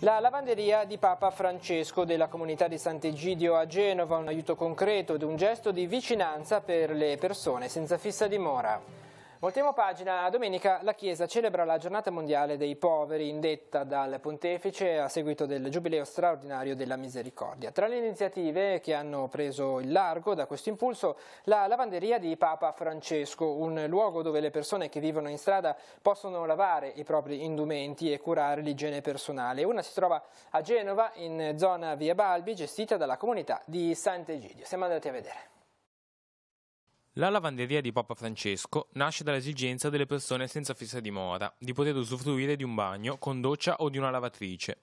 La lavanderia di Papa Francesco della comunità di Sant'Egidio a Genova, un aiuto concreto ed un gesto di vicinanza per le persone senza fissa dimora. Voltiamo pagina. Domenica la Chiesa celebra la giornata mondiale dei poveri, indetta dal pontefice a seguito del giubileo straordinario della misericordia. Tra le iniziative che hanno preso il largo da questo impulso, la lavanderia di Papa Francesco, un luogo dove le persone che vivono in strada possono lavare i propri indumenti e curare l'igiene personale. Una si trova a Genova, in zona via Balbi, gestita dalla comunità di Sant'Egidio. Siamo andati a vedere. La lavanderia di Papa Francesco nasce dall'esigenza delle persone senza fissa dimora di poter usufruire di un bagno con doccia o di una lavatrice.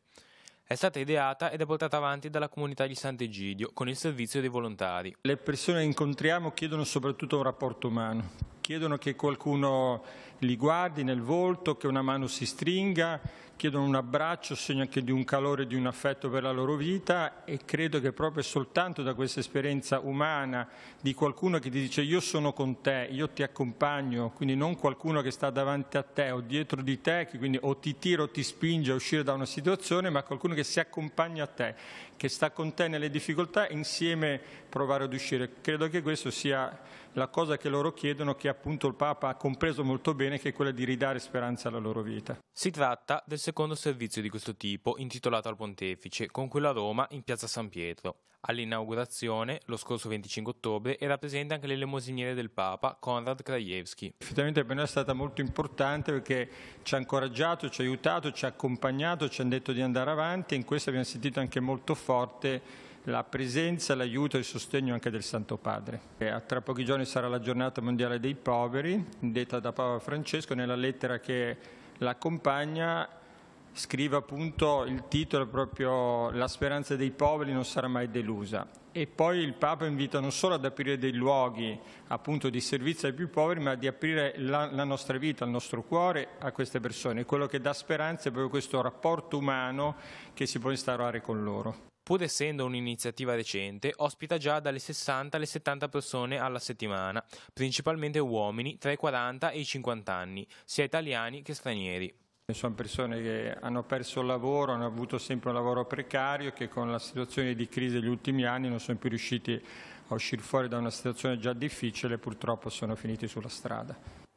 È stata ideata ed è portata avanti dalla comunità di Sant'Egidio con il servizio dei volontari. Le persone che incontriamo chiedono soprattutto un rapporto umano chiedono che qualcuno li guardi nel volto, che una mano si stringa, chiedono un abbraccio, segno anche di un calore, di un affetto per la loro vita e credo che proprio soltanto da questa esperienza umana di qualcuno che ti dice io sono con te, io ti accompagno, quindi non qualcuno che sta davanti a te o dietro di te, che quindi o ti tira o ti spinge a uscire da una situazione, ma qualcuno che si accompagna a te, che sta con te nelle difficoltà e insieme provare ad uscire. Credo che questa sia la cosa che loro chiedono, che appunto il Papa ha compreso molto bene, che è quella di ridare speranza alla loro vita. Si tratta del secondo servizio di questo tipo intitolato al Pontefice, con quello a Roma in piazza San Pietro. All'inaugurazione, lo scorso 25 ottobre, era presente anche l'elemosiniere del Papa, Konrad Krajewski. Effettivamente per noi è stata molto importante perché ci ha incoraggiato, ci ha aiutato, ci ha accompagnato, ci hanno detto di andare avanti e in questo abbiamo sentito anche molto forte la presenza, l'aiuto e il sostegno anche del Santo Padre. E tra pochi giorni sarà la giornata mondiale dei poveri, detta da Papa Francesco nella lettera che l'accompagna scrive appunto il titolo proprio La speranza dei poveri non sarà mai delusa. E poi il Papa invita non solo ad aprire dei luoghi appunto di servizio ai più poveri, ma di aprire la, la nostra vita, il nostro cuore a queste persone. Quello che dà speranza è proprio questo rapporto umano che si può instaurare con loro. Pur essendo un'iniziativa recente, ospita già dalle 60 alle 70 persone alla settimana, principalmente uomini tra i 40 e i 50 anni, sia italiani che stranieri. Sono persone che hanno perso il lavoro, hanno avuto sempre un lavoro precario che con la situazione di crisi degli ultimi anni non sono più riusciti a uscire fuori da una situazione già difficile e purtroppo sono finiti sulla strada.